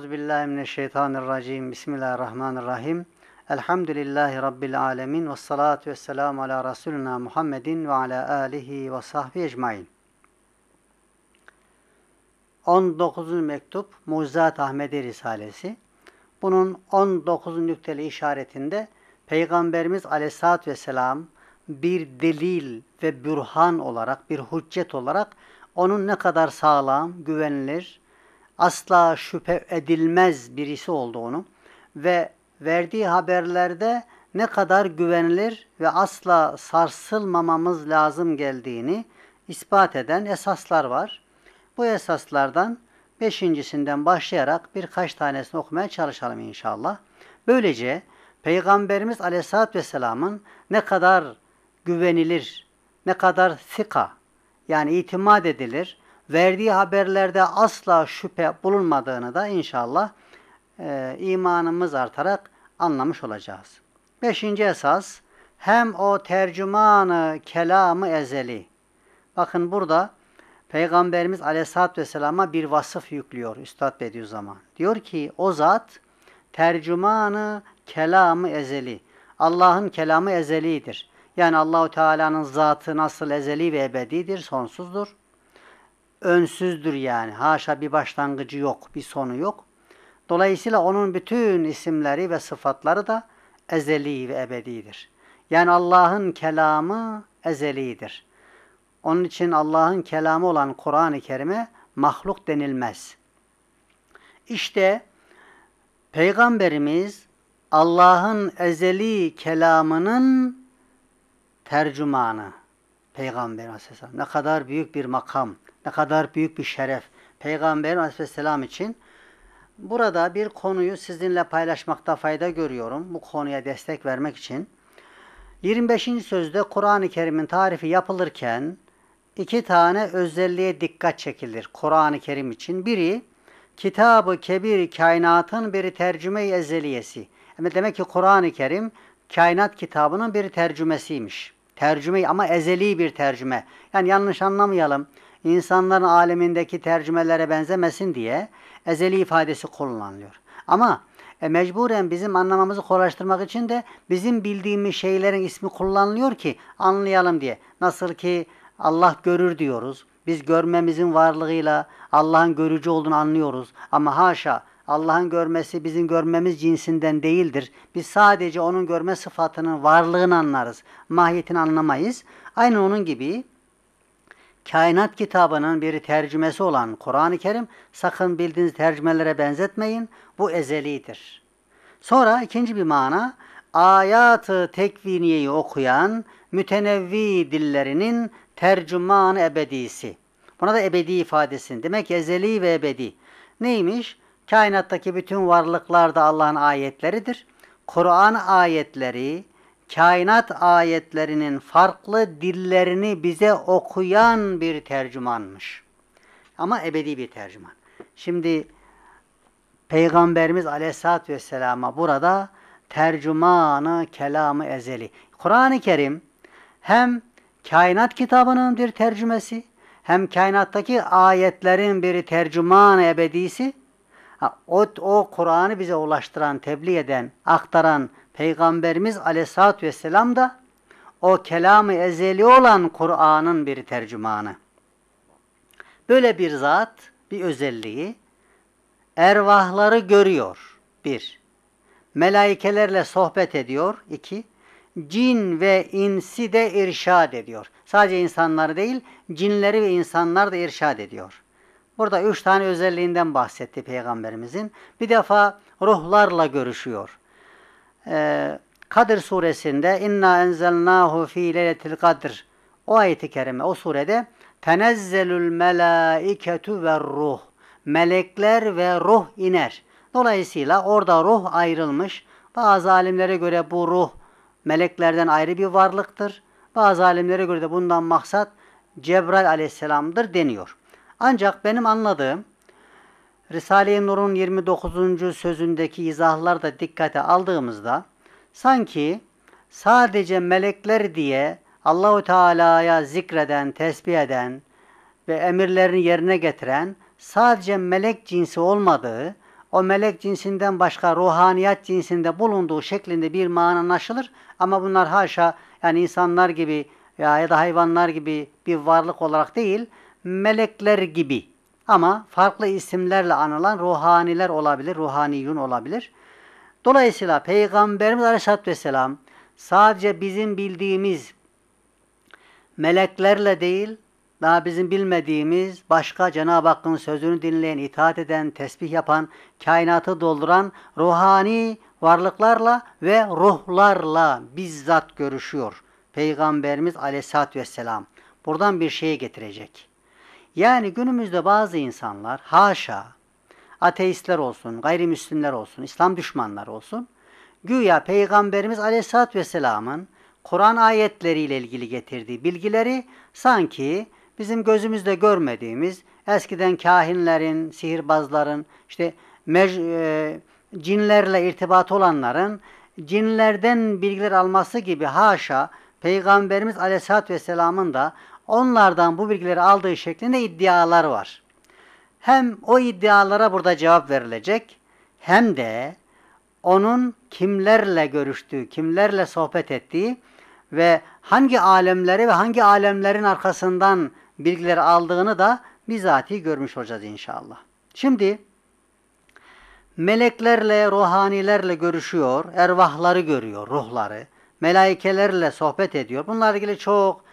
Euzubillahimineşşeytanirracim. Bismillahirrahmanirrahim. Elhamdülillahi Rabbil alemin. Ve salatu ve selamu ala Resulina Muhammedin ve ala alihi ve sahbihi ecmain. 19. mektup Mucizat Ahmedi Risalesi. Bunun 19. nükteli işaretinde Peygamberimiz Aleyhisselatü Vesselam bir delil ve bürhan olarak, bir hüccet olarak onun ne kadar sağlam, güvenilir, asla şüphe edilmez birisi olduğunu ve verdiği haberlerde ne kadar güvenilir ve asla sarsılmamamız lazım geldiğini ispat eden esaslar var. Bu esaslardan beşincisinden başlayarak birkaç tanesini okumaya çalışalım inşallah. Böylece Peygamberimiz Aleyhisselatü Vesselam'ın ne kadar güvenilir, ne kadar sika yani itimat edilir, verdiği haberlerde asla şüphe bulunmadığını da inşallah e, imanımız artarak anlamış olacağız. Beşinci esas, hem o tercümanı kelamı ezeli. Bakın burada Peygamberimiz Aleyhisselatü Vesselam'a bir vasıf yüklüyor Üstad Bediüzzaman. Diyor ki o zat tercümanı kelamı ezeli. Allah'ın kelamı ezelidir. Yani Allahu Teala'nın zatı nasıl ezeli ve ebedidir, sonsuzdur önsüzdür yani. Haşa bir başlangıcı yok, bir sonu yok. Dolayısıyla onun bütün isimleri ve sıfatları da ezeli ve ebedidir. Yani Allah'ın kelamı ezelidir. Onun için Allah'ın kelamı olan Kur'an-ı Kerim'e mahluk denilmez. İşte Peygamberimiz Allah'ın ezeli kelamının tercümanı. Peygamber Aleyhisselam. Ne kadar büyük bir makam. Ne kadar büyük bir şeref. Peygamber aleyhisselam için burada bir konuyu sizinle paylaşmakta fayda görüyorum. Bu konuya destek vermek için. 25. sözde Kur'an-ı Kerim'in tarifi yapılırken iki tane özelliğe dikkat çekilir Kur'an-ı Kerim için. Biri Kitabı Kebir kainatın bir tercüme ezeliyesi. Demek ki Kur'an-ı Kerim kainat kitabının bir tercümesiymiş. Tercüme ama ezeli bir tercüme. Yani yanlış anlamayalım insanların alemindeki tercümelere benzemesin diye ezeli ifadesi kullanılıyor. Ama e, mecburen bizim anlamamızı kolaylaştırmak için de bizim bildiğimiz şeylerin ismi kullanılıyor ki anlayalım diye. Nasıl ki Allah görür diyoruz. Biz görmemizin varlığıyla Allah'ın görücü olduğunu anlıyoruz. Ama haşa Allah'ın görmesi bizim görmemiz cinsinden değildir. Biz sadece onun görme sıfatının varlığını anlarız. Mahiyetini anlamayız. Aynı onun gibi Kainat kitabının bir tercümesi olan Kur'an-ı Kerim sakın bildiğiniz tercümelere benzetmeyin. Bu ezelidir. Sonra ikinci bir mana ayatı tekviniyeyi okuyan mütenevvi dillerinin tercüman ebedisi. Buna da ebedi ifadesini. Demek ki ezeli ve ebedi. Neymiş? Kainattaki bütün varlıklar da Allah'ın ayetleridir. Kur'an ayetleri kainat ayetlerinin farklı dillerini bize okuyan bir tercümanmış. Ama ebedi bir tercüman. Şimdi Peygamberimiz Aleyhisselatü Vesselam'a burada tercümanı kelamı ezeli. Kur'an-ı Kerim hem kainat kitabının bir tercümesi hem kainattaki ayetlerin bir tercüman ebedisi o, o Kur'an'ı bize ulaştıran, tebliğ eden, aktaran Peygamberimiz aleyhissalatü vesselam da o kelamı ezeli olan Kur'an'ın bir tercümanı. Böyle bir zat, bir özelliği ervahları görüyor. Bir. Melaikelerle sohbet ediyor. İki. Cin ve insi de irşad ediyor. Sadece insanları değil, cinleri ve insanlar da irşad ediyor. Burada üç tane özelliğinden bahsetti Peygamberimizin. Bir defa ruhlarla görüşüyor. Ee, Kadir suresinde inna enzelnahu fi leyletil kadr o ayeti kerime o surede tenezzelül melaiketu ve ruh melekler ve ruh iner. Dolayısıyla orada ruh ayrılmış. Bazı alimlere göre bu ruh meleklerden ayrı bir varlıktır. Bazı alimlere göre de bundan maksat Cebrail aleyhisselamdır deniyor. Ancak benim anladığım Risale-i Nur'un 29. sözündeki izahlar da dikkate aldığımızda sanki sadece melekler diye Allahu Teala'ya zikreden, tesbih eden ve emirlerini yerine getiren sadece melek cinsi olmadığı, o melek cinsinden başka ruhaniyat cinsinde bulunduğu şeklinde bir mana anlaşılır. Ama bunlar haşa yani insanlar gibi ya da hayvanlar gibi bir varlık olarak değil, melekler gibi ama farklı isimlerle anılan ruhaniler olabilir, ruhaniyun olabilir. Dolayısıyla Peygamberimiz Aleyhisselatü Vesselam sadece bizim bildiğimiz meleklerle değil, daha bizim bilmediğimiz başka Cenab-ı Hakk'ın sözünü dinleyen, itaat eden, tesbih yapan, kainatı dolduran ruhani varlıklarla ve ruhlarla bizzat görüşüyor. Peygamberimiz aleyhissalatü vesselam buradan bir şeye getirecek. Yani günümüzde bazı insanlar haşa ateistler olsun, gayrimüslimler olsun, İslam düşmanları olsun güya Peygamberimiz Aleyhisselatü Vesselam'ın Kur'an ayetleriyle ilgili getirdiği bilgileri sanki bizim gözümüzde görmediğimiz eskiden kahinlerin, sihirbazların, işte e, cinlerle irtibat olanların cinlerden bilgiler alması gibi haşa Peygamberimiz Aleyhisselatü Vesselam'ın da onlardan bu bilgileri aldığı şeklinde iddialar var. Hem o iddialara burada cevap verilecek hem de onun kimlerle görüştüğü, kimlerle sohbet ettiği ve hangi alemleri ve hangi alemlerin arkasından bilgileri aldığını da bizatihi görmüş olacağız inşallah. Şimdi meleklerle, ruhanilerle görüşüyor, ervahları görüyor, ruhları, melaikelerle sohbet ediyor. Bunlarla ilgili çok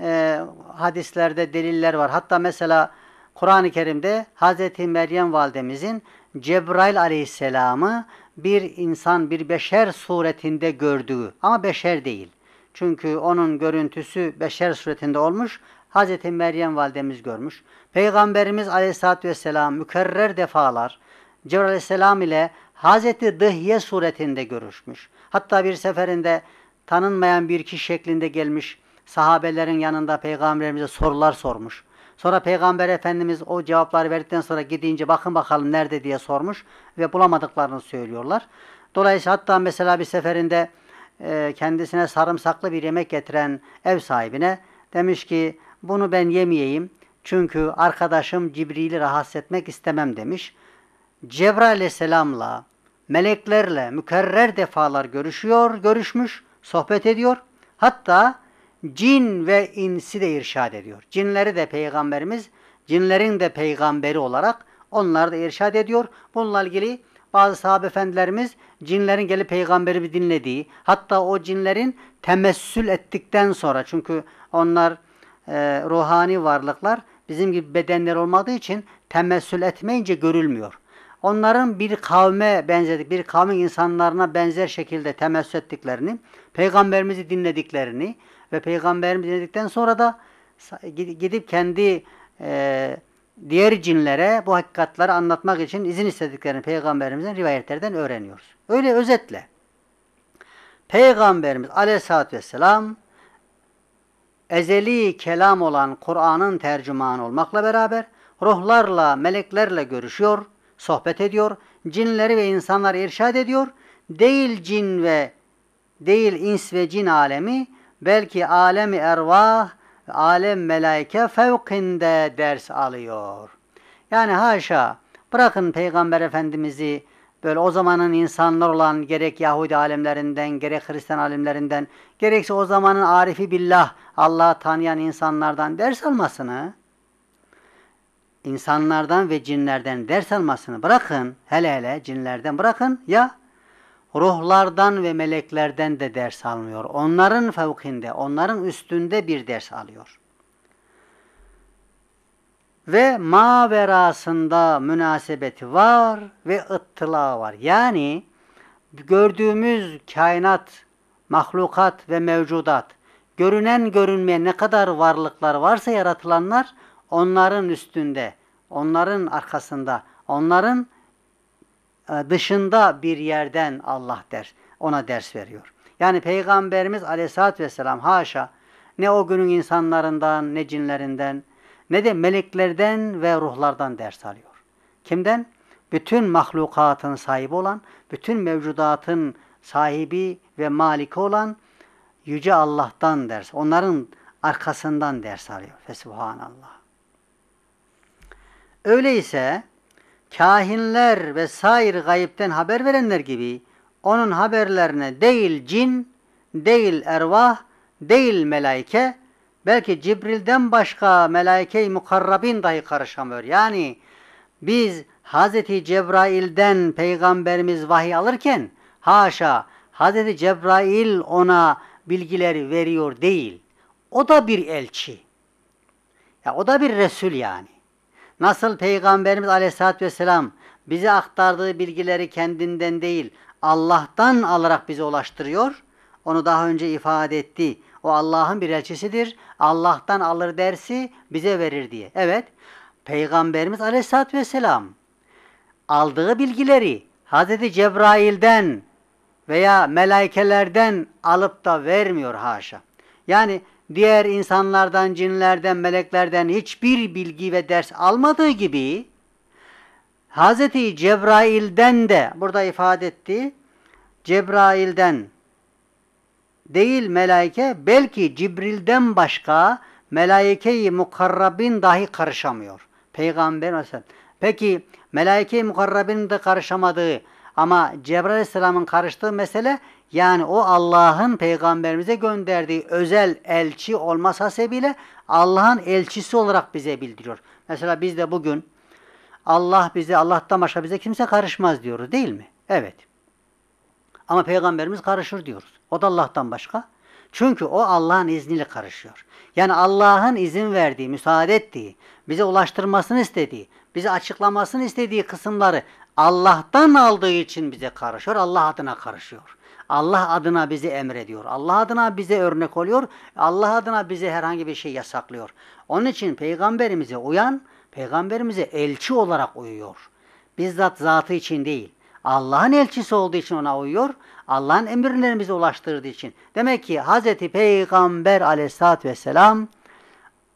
e, hadislerde deliller var. Hatta mesela Kur'an-ı Kerim'de Hz. Meryem validemizin Cebrail aleyhisselamı bir insan, bir beşer suretinde gördüğü ama beşer değil. Çünkü onun görüntüsü beşer suretinde olmuş. Hz. Meryem validemiz görmüş. Peygamberimiz aleyhissalatü vesselam mükerrer defalar Cebrail aleyhisselam ile Hz. Dıhye suretinde görüşmüş. Hatta bir seferinde tanınmayan bir kişi şeklinde gelmiş sahabelerin yanında peygamberimize sorular sormuş. Sonra peygamber efendimiz o cevapları verdikten sonra gidince bakın bakalım nerede diye sormuş ve bulamadıklarını söylüyorlar. Dolayısıyla hatta mesela bir seferinde e, kendisine sarımsaklı bir yemek getiren ev sahibine demiş ki bunu ben yemeyeyim çünkü arkadaşım Cibril'i rahatsız etmek istemem demiş. Cebrail aleyhisselamla meleklerle mükerrer defalar görüşüyor, görüşmüş, sohbet ediyor. Hatta cin ve insi de irşad ediyor. Cinleri de peygamberimiz, cinlerin de peygamberi olarak onları da irşad ediyor. Bununla ilgili bazı sahabe efendilerimiz cinlerin gelip peygamberi dinlediği, hatta o cinlerin temessül ettikten sonra çünkü onlar e, ruhani varlıklar bizim gibi bedenler olmadığı için temessül etmeyince görülmüyor. Onların bir kavme benzedik, bir kavmin insanlarına benzer şekilde temessül ettiklerini, peygamberimizi dinlediklerini, ve peygamberimiz dinledikten sonra da gidip kendi e, diğer cinlere bu hakikatları anlatmak için izin istediklerini peygamberimizin rivayetlerden öğreniyoruz. Öyle özetle peygamberimiz aleyhissalatü vesselam ezeli kelam olan Kur'an'ın tercümanı olmakla beraber ruhlarla, meleklerle görüşüyor, sohbet ediyor, cinleri ve insanları irşad ediyor. Değil cin ve değil ins ve cin alemi Belki alemi ervah, alem melaike fevkinde ders alıyor. Yani haşa bırakın Peygamber Efendimiz'i böyle o zamanın insanlar olan gerek Yahudi alimlerinden, gerek Hristiyan alimlerinden, gerekse o zamanın arifi billah, Allah'ı tanıyan insanlardan ders almasını, insanlardan ve cinlerden ders almasını bırakın, hele hele cinlerden bırakın ya ruhlardan ve meleklerden de ders almıyor. Onların fevkinde, onların üstünde bir ders alıyor. Ve maverasında münasebeti var ve ıttıla var. Yani gördüğümüz kainat, mahlukat ve mevcudat, görünen görünmeye ne kadar varlıklar varsa yaratılanlar onların üstünde, onların arkasında, onların e, dışında bir yerden Allah der. Ona ders veriyor. Yani Peygamberimiz aleyhissalatü vesselam haşa ne o günün insanlarından ne cinlerinden ne de meleklerden ve ruhlardan ders alıyor. Kimden? Bütün mahlukatın sahibi olan, bütün mevcudatın sahibi ve maliki olan Yüce Allah'tan ders, onların arkasından ders alıyor. Fesubhanallah. Öyleyse kahinler ve sair gayipten haber verenler gibi onun haberlerine değil cin, değil ervah, değil melaike, belki Cibril'den başka melaike-i mukarrabin dahi karışamıyor. Yani biz Hz. Cebrail'den Peygamberimiz vahiy alırken haşa Hz. Cebrail ona bilgileri veriyor değil. O da bir elçi. Ya o da bir Resul yani. Nasıl Peygamberimiz Aleyhisselatü vesselam bize aktardığı bilgileri kendinden değil Allah'tan alarak bize ulaştırıyor. Onu daha önce ifade etti. O Allah'ın bir elçisidir. Allah'tan alır dersi bize verir diye. Evet. Peygamberimiz Aleyhisselatü vesselam aldığı bilgileri Hz. Cebrail'den veya melekelerden alıp da vermiyor haşa. Yani diğer insanlardan, cinlerden, meleklerden hiçbir bilgi ve ders almadığı gibi Hz. Cebrail'den de burada ifade etti. Cebrail'den değil melaike belki Cibril'den başka melaike-i mukarrabin dahi karışamıyor. Peygamber Aleyhisselam. Peki melaike-i mukarrabin de karışamadığı ama Cebrail Aleyhisselam'ın karıştığı mesele yani o Allah'ın peygamberimize gönderdiği özel elçi olmasa bile Allah'ın elçisi olarak bize bildiriyor. Mesela biz de bugün Allah bize, Allah'tan başka bize kimse karışmaz diyoruz değil mi? Evet. Ama peygamberimiz karışır diyoruz. O da Allah'tan başka. Çünkü o Allah'ın izniyle karışıyor. Yani Allah'ın izin verdiği, müsaade ettiği, bize ulaştırmasını istediği, bize açıklamasını istediği kısımları Allah'tan aldığı için bize karışıyor, Allah adına karışıyor. Allah adına bizi emrediyor. Allah adına bize örnek oluyor. Allah adına bize herhangi bir şey yasaklıyor. Onun için peygamberimize uyan, peygamberimize elçi olarak uyuyor. Bizzat zatı için değil. Allah'ın elçisi olduğu için ona uyuyor. Allah'ın emirlerimize ulaştırdığı için. Demek ki Hz. Peygamber aleyhissalatü vesselam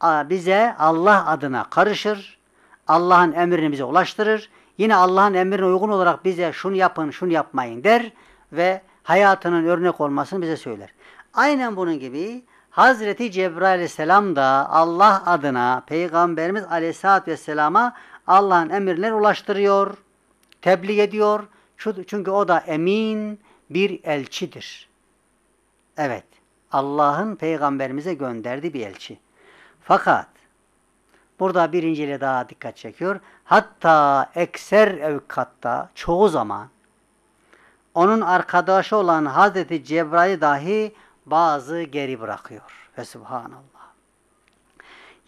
bize Allah adına karışır. Allah'ın emrini bize ulaştırır. Yine Allah'ın emrine uygun olarak bize şunu yapın, şunu yapmayın der ve hayatının örnek olmasını bize söyler. Aynen bunun gibi Hazreti Cebrail Aleyhisselam da Allah adına Peygamberimiz Aleyhisselatü Vesselam'a Allah'ın emirleri ulaştırıyor, tebliğ ediyor. Çünkü o da emin bir elçidir. Evet, Allah'ın Peygamberimize gönderdiği bir elçi. Fakat burada birinciyle daha dikkat çekiyor. Hatta ekser evkatta çoğu zaman onun arkadaşı olan Hazreti Cebrail dahi bazı geri bırakıyor. Ve subhanallah.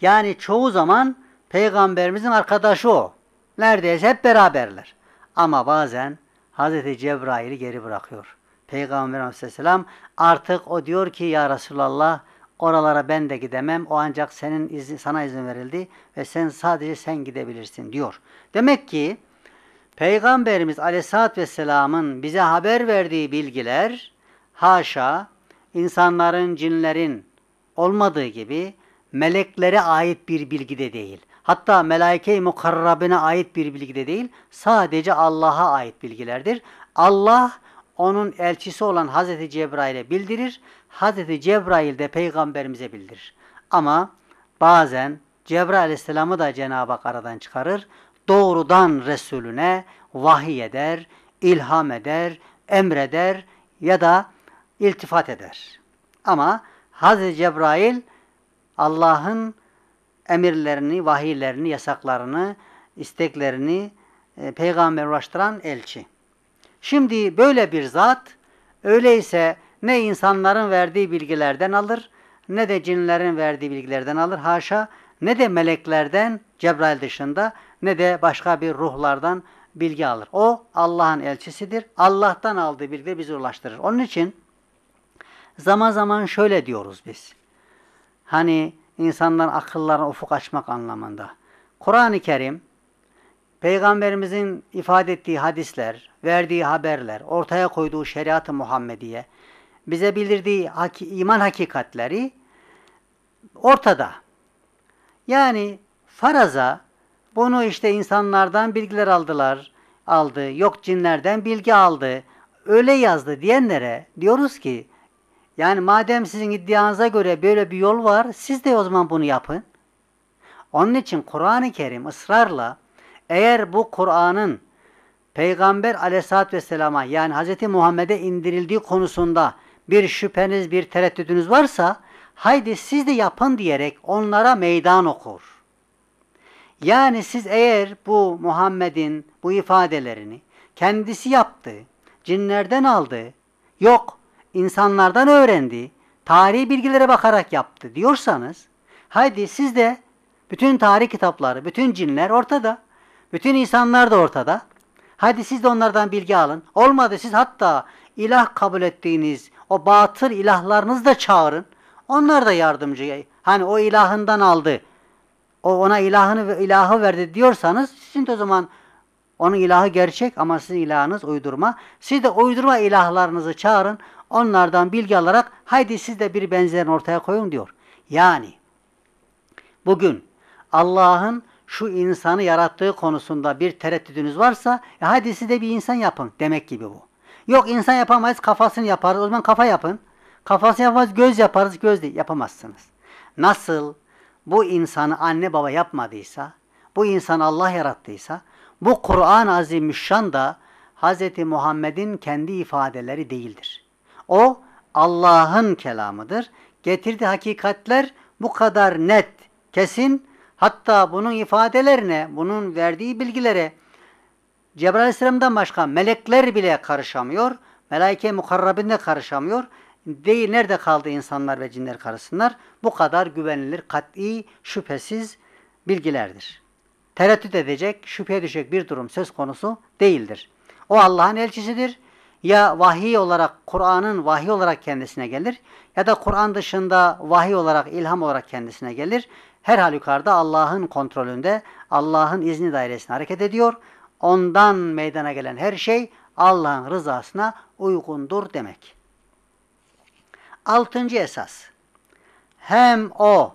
Yani çoğu zaman peygamberimizin arkadaşı o. Neredeyse hep beraberler. Ama bazen Hazreti Cebrail'i geri bırakıyor. Peygamber aleyhisselam artık o diyor ki ya Resulallah oralara ben de gidemem. O ancak senin izni, sana izin verildi ve sen sadece sen gidebilirsin diyor. Demek ki Peygamberimiz Aleyhisselatü Vesselam'ın bize haber verdiği bilgiler haşa insanların, cinlerin olmadığı gibi meleklere ait bir bilgi de değil. Hatta melaike-i mukarrabine ait bir bilgi de değil. Sadece Allah'a ait bilgilerdir. Allah onun elçisi olan Hazreti Cebrail'e bildirir. Hazreti Cebrail de peygamberimize bildirir. Ama bazen Cebrail Aleyhisselam'ı da Cenab-ı Hak aradan çıkarır doğrudan Resulüne vahiy eder, ilham eder, emreder ya da iltifat eder. Ama Hazreti Cebrail Allah'ın emirlerini, vahiylerini, yasaklarını, isteklerini e, peygamber ulaştıran elçi. Şimdi böyle bir zat öyleyse ne insanların verdiği bilgilerden alır, ne de cinlerin verdiği bilgilerden alır haşa, ne de meleklerden Cebrail dışında ne de başka bir ruhlardan bilgi alır. O Allah'ın elçisidir. Allah'tan aldığı bilgi bizi ulaştırır. Onun için zaman zaman şöyle diyoruz biz. Hani insanların akıllarına ufuk açmak anlamında. Kur'an-ı Kerim Peygamberimizin ifade ettiği hadisler, verdiği haberler, ortaya koyduğu şeriat-ı Muhammediye, bize bildirdiği haki, iman hakikatleri ortada. Yani faraza bunu işte insanlardan bilgiler aldılar, aldı, yok cinlerden bilgi aldı, öyle yazdı diyenlere diyoruz ki, yani madem sizin iddianıza göre böyle bir yol var, siz de o zaman bunu yapın. Onun için Kur'an-ı Kerim ısrarla eğer bu Kur'an'ın Peygamber aleyhissalatü vesselama yani Hz. Muhammed'e indirildiği konusunda bir şüpheniz, bir tereddüdünüz varsa haydi siz de yapın diyerek onlara meydan okur. Yani siz eğer bu Muhammed'in bu ifadelerini kendisi yaptı, cinlerden aldı, yok insanlardan öğrendi, tarihi bilgilere bakarak yaptı diyorsanız haydi siz de bütün tarih kitapları, bütün cinler ortada, bütün insanlar da ortada. Hadi siz de onlardan bilgi alın. Olmadı siz hatta ilah kabul ettiğiniz o batıl ilahlarınızı da çağırın. Onlar da yardımcı. Hani o ilahından aldı o ona ilahını ve ilahı verdi diyorsanız sizin de o zaman onun ilahı gerçek ama sizin ilahınız uydurma. Siz de uydurma ilahlarınızı çağırın. Onlardan bilgi alarak haydi siz de bir benzerini ortaya koyun diyor. Yani bugün Allah'ın şu insanı yarattığı konusunda bir tereddüdünüz varsa e hadi siz de bir insan yapın demek gibi bu. Yok insan yapamayız kafasını yaparız o zaman kafa yapın. Kafası yapamaz göz yaparız göz değil yapamazsınız. Nasıl bu insanı anne baba yapmadıysa, bu insan Allah yarattıysa, bu Kur'an-ı Azimüşşan da Hz. Muhammed'in kendi ifadeleri değildir. O Allah'ın kelamıdır. Getirdiği hakikatler bu kadar net, kesin. Hatta bunun ifadelerine, bunun verdiği bilgilere Cebrail Aleyhisselam'dan başka melekler bile karışamıyor. Melaike mukarrabin de karışamıyor değil nerede kaldı insanlar ve cinler karısınlar? Bu kadar güvenilir, kat'i, şüphesiz bilgilerdir. Tereddüt edecek, şüpheye düşecek bir durum söz konusu değildir. O Allah'ın elçisidir. Ya vahiy olarak, Kur'an'ın vahiy olarak kendisine gelir ya da Kur'an dışında vahiy olarak, ilham olarak kendisine gelir. Her halükarda Allah'ın kontrolünde, Allah'ın izni dairesine hareket ediyor. Ondan meydana gelen her şey Allah'ın rızasına uygundur demek. Altıncı esas. Hem o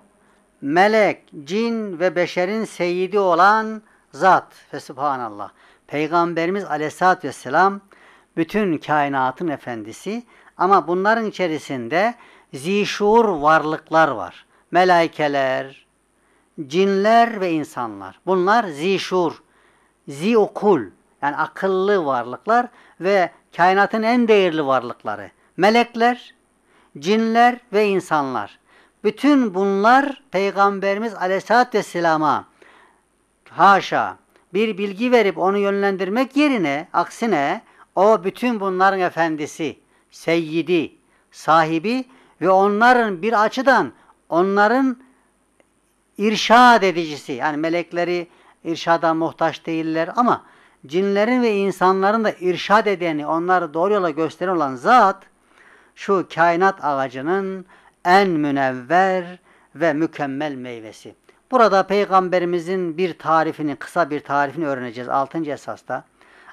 melek, cin ve beşerin seyidi olan zat ve subhanallah. Peygamberimiz aleyhissalatü vesselam bütün kainatın efendisi ama bunların içerisinde zişur varlıklar var. Melaikeler, cinler ve insanlar. Bunlar zişur, ziokul yani akıllı varlıklar ve kainatın en değerli varlıkları. Melekler cinler ve insanlar. Bütün bunlar Peygamberimiz Aleyhisselatü Vesselam'a haşa bir bilgi verip onu yönlendirmek yerine aksine o bütün bunların efendisi, seyyidi, sahibi ve onların bir açıdan onların irşad edicisi. Yani melekleri irşada muhtaç değiller ama cinlerin ve insanların da irşad edeni, onları doğru yola gösteren olan zat şu kainat ağacının en münevver ve mükemmel meyvesi. Burada Peygamberimizin bir tarifini, kısa bir tarifini öğreneceğiz 6. esasta.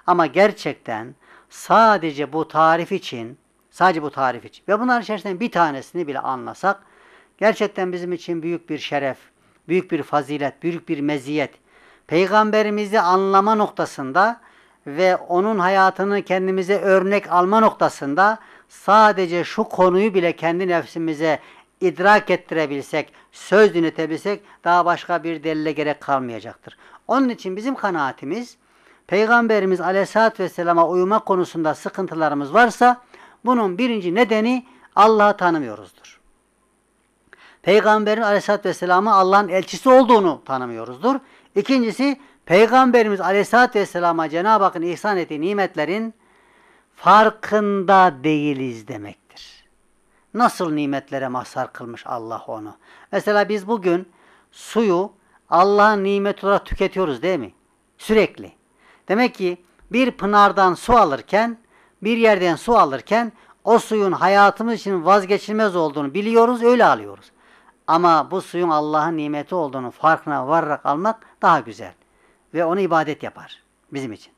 Ama gerçekten sadece bu tarif için, sadece bu tarif için ve bunların içerisinde bir tanesini bile anlasak, gerçekten bizim için büyük bir şeref, büyük bir fazilet, büyük bir meziyet. Peygamberimizi anlama noktasında ve onun hayatını kendimize örnek alma noktasında sadece şu konuyu bile kendi nefsimize idrak ettirebilsek, söz dinletebilsek daha başka bir delile gerek kalmayacaktır. Onun için bizim kanaatimiz Peygamberimiz Aleyhisselatü Vesselam'a uyuma konusunda sıkıntılarımız varsa bunun birinci nedeni Allah'ı tanımıyoruzdur. Peygamberin Aleyhisselatü Vesselam'ı Allah'ın elçisi olduğunu tanımıyoruzdur. İkincisi Peygamberimiz Aleyhisselatü Vesselam'a Cenab-ı Hakk'ın ihsan ettiği nimetlerin farkında değiliz demektir. Nasıl nimetlere mazhar kılmış Allah onu. Mesela biz bugün suyu Allah'ın nimet olarak tüketiyoruz değil mi? Sürekli. Demek ki bir pınardan su alırken, bir yerden su alırken o suyun hayatımız için vazgeçilmez olduğunu biliyoruz, öyle alıyoruz. Ama bu suyun Allah'ın nimeti olduğunu farkına vararak almak daha güzel. Ve onu ibadet yapar bizim için.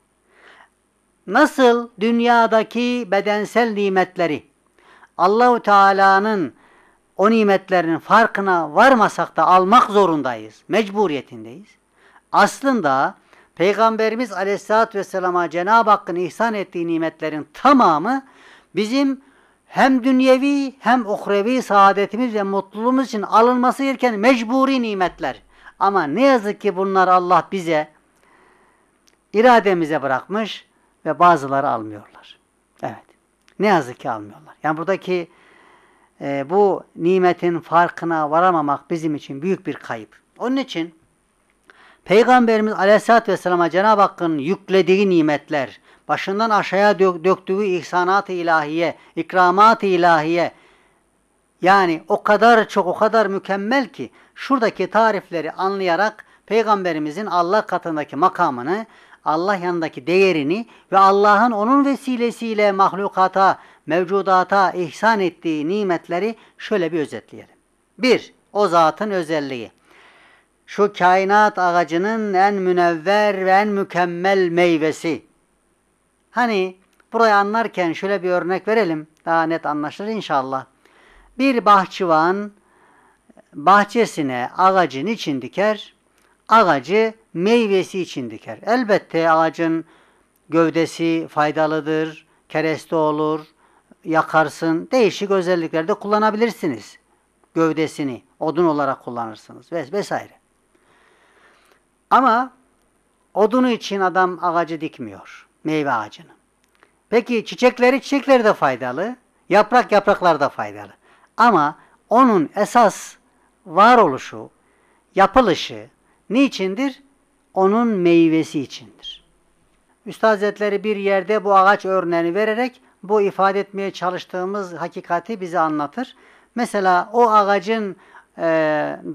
Nasıl dünyadaki bedensel nimetleri Allahu Teala'nın o nimetlerin farkına varmasak da almak zorundayız. Mecburiyetindeyiz. Aslında Peygamberimiz Aleyhisselatü Vesselam'a Cenab-ı Hakk'ın ihsan ettiği nimetlerin tamamı bizim hem dünyevi hem uhrevi saadetimiz ve mutluluğumuz için alınması gereken mecburi nimetler. Ama ne yazık ki bunlar Allah bize irademize bırakmış ve bazıları almıyorlar. Evet. Ne yazık ki almıyorlar. Yani buradaki e, bu nimetin farkına varamamak bizim için büyük bir kayıp. Onun için Peygamberimiz Aleyhisselatü Vesselam'a Cenab-ı Hakk'ın yüklediği nimetler, başından aşağıya döktüğü ihsanat-ı ilahiye, ikramat-ı ilahiye, yani o kadar çok, o kadar mükemmel ki şuradaki tarifleri anlayarak Peygamberimizin Allah katındaki makamını Allah yanındaki değerini ve Allah'ın onun vesilesiyle mahlukata, mevcudata ihsan ettiği nimetleri şöyle bir özetleyelim. 1. O zatın özelliği. Şu kainat ağacının en münevver ve en mükemmel meyvesi. Hani burayı anlarken şöyle bir örnek verelim. Daha net anlaşılır inşallah. Bir bahçıvan bahçesine ağacın için diker Ağacı meyvesi için diker. Elbette ağacın gövdesi faydalıdır, kereste olur, yakarsın. Değişik özelliklerde kullanabilirsiniz. Gövdesini odun olarak kullanırsınız ves vesaire. Ama odunu için adam ağacı dikmiyor. Meyve ağacını. Peki çiçekleri çiçekleri de faydalı. Yaprak yapraklar da faydalı. Ama onun esas varoluşu, yapılışı, Niçindir? Onun meyvesi içindir. Üstad Hazretleri bir yerde bu ağaç örneğini vererek bu ifade etmeye çalıştığımız hakikati bize anlatır. Mesela o ağacın e,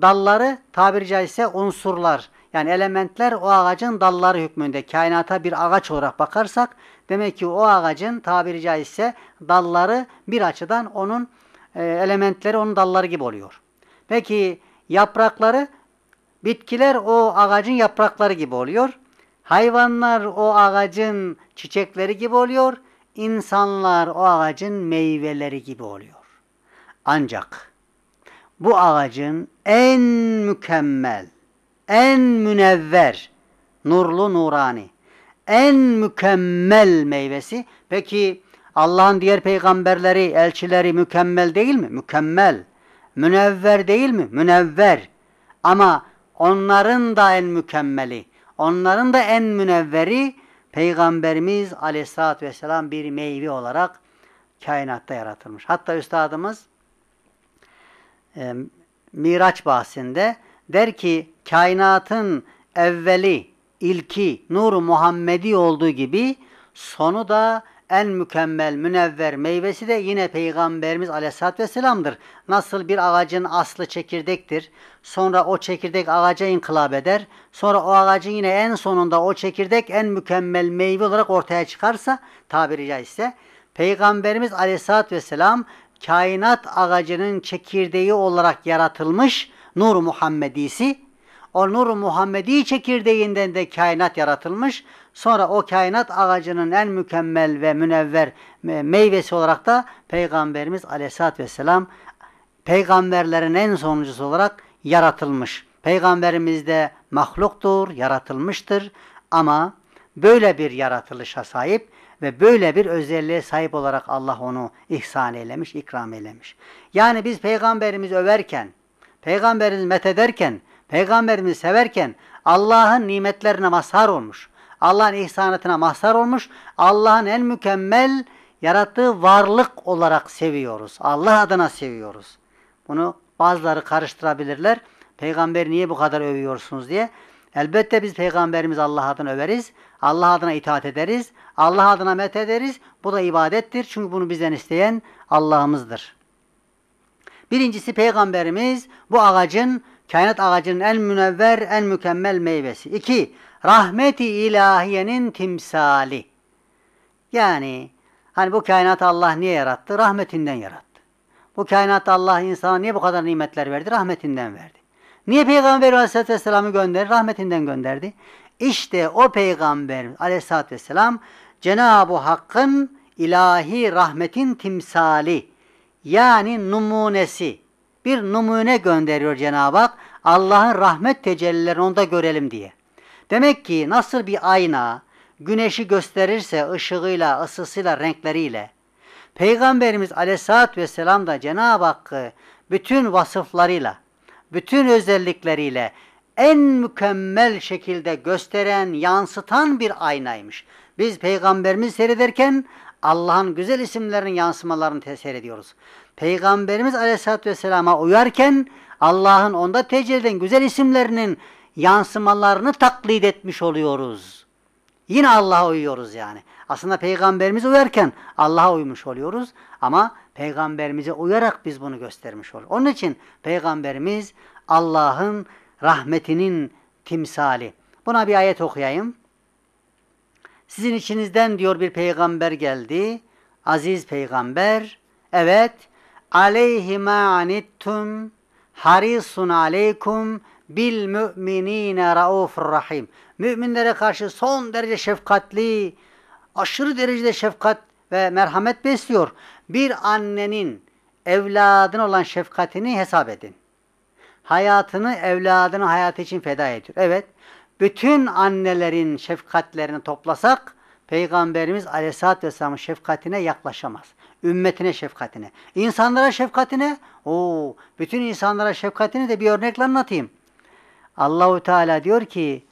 dalları tabiri caizse unsurlar yani elementler o ağacın dalları hükmünde kainata bir ağaç olarak bakarsak demek ki o ağacın tabiri caizse dalları bir açıdan onun e, elementleri onun dalları gibi oluyor. Peki yaprakları Bitkiler o ağacın yaprakları gibi oluyor. Hayvanlar o ağacın çiçekleri gibi oluyor. İnsanlar o ağacın meyveleri gibi oluyor. Ancak bu ağacın en mükemmel, en münevver, nurlu nurani, en mükemmel meyvesi. Peki Allah'ın diğer peygamberleri, elçileri mükemmel değil mi? Mükemmel. Münevver değil mi? Münevver. Ama Onların da en mükemmeli, onların da en münevveri Peygamberimiz aleyhissalatü vesselam bir meyve olarak kainatta yaratılmış. Hatta Üstadımız e, Miraç bahsinde der ki kainatın evveli, ilki, nuru Muhammedi olduğu gibi sonu da en mükemmel, münevver meyvesi de yine Peygamberimiz Aleyhisselatü Vesselam'dır. Nasıl bir ağacın aslı çekirdektir, sonra o çekirdek ağaca inkılap eder, sonra o ağacın yine en sonunda o çekirdek en mükemmel meyve olarak ortaya çıkarsa, tabiri caizse, Peygamberimiz Aleyhisselatü Vesselam kainat ağacının çekirdeği olarak yaratılmış Nur Muhammedisi o nur Muhammedi çekirdeğinden de kainat yaratılmış. Sonra o kainat ağacının en mükemmel ve münevver meyvesi olarak da Peygamberimiz Aleyhisselatü Vesselam peygamberlerin en sonuncusu olarak yaratılmış. Peygamberimiz de mahluktur, yaratılmıştır ama böyle bir yaratılışa sahip ve böyle bir özelliğe sahip olarak Allah onu ihsan eylemiş, ikram eylemiş. Yani biz peygamberimizi överken, peygamberimizi methederken Peygamberimizi severken Allah'ın nimetlerine mazhar olmuş. Allah'ın ihsanatına mazhar olmuş. Allah'ın en mükemmel yarattığı varlık olarak seviyoruz. Allah adına seviyoruz. Bunu bazıları karıştırabilirler. Peygamberi niye bu kadar övüyorsunuz diye. Elbette biz peygamberimiz Allah adına överiz. Allah adına itaat ederiz. Allah adına met ederiz. Bu da ibadettir. Çünkü bunu bizden isteyen Allah'ımızdır. Birincisi peygamberimiz bu ağacın kainat ağacının en münevver, en mükemmel meyvesi. İki, rahmeti ilahiyenin timsali. Yani hani bu kainat Allah niye yarattı? Rahmetinden yarattı. Bu kainat Allah insana niye bu kadar nimetler verdi? Rahmetinden verdi. Niye Peygamber Aleyhisselatü Vesselam'ı gönderdi? Rahmetinden gönderdi. İşte o Peygamber Aleyhisselatü Vesselam Cenab-ı Hakk'ın ilahi rahmetin timsali yani numunesi bir numune gönderiyor Cenab-ı Hak. Allah'ın rahmet tecellilerini onda görelim diye. Demek ki nasıl bir ayna güneşi gösterirse ışığıyla, ısısıyla, renkleriyle. Peygamberimiz aleyhissalatü vesselam da Cenab-ı Hakk'ı bütün vasıflarıyla, bütün özellikleriyle en mükemmel şekilde gösteren, yansıtan bir aynaymış. Biz peygamberimizi seyrederken Allah'ın güzel isimlerinin yansımalarını tesir ediyoruz. Peygamberimiz Aleyhisselatü Vesselam'a uyarken Allah'ın onda tecelli güzel isimlerinin yansımalarını taklit etmiş oluyoruz. Yine Allah'a uyuyoruz yani. Aslında Peygamberimiz uyarken Allah'a uymuş oluyoruz ama peygamberimize uyarak biz bunu göstermiş oluyoruz. Onun için peygamberimiz Allah'ın rahmetinin timsali. Buna bir ayet okuyayım. Sizin içinizden diyor bir peygamber geldi. Aziz peygamber. Evet. aleyhi Aleyhime anittum harisun aleykum bil müminine raufur rahim. Müminlere karşı son derece şefkatli, aşırı derecede şefkat ve merhamet besliyor. Bir annenin evladın olan şefkatini hesap edin. Hayatını evladının hayatı için feda ediyor. Evet bütün annelerin şefkatlerini toplasak Peygamberimiz Aleyhisselatü Vesselam'ın şefkatine yaklaşamaz. Ümmetine şefkatine. İnsanlara şefkatine, o bütün insanlara şefkatini de bir örnekle anlatayım. Allahu Teala diyor ki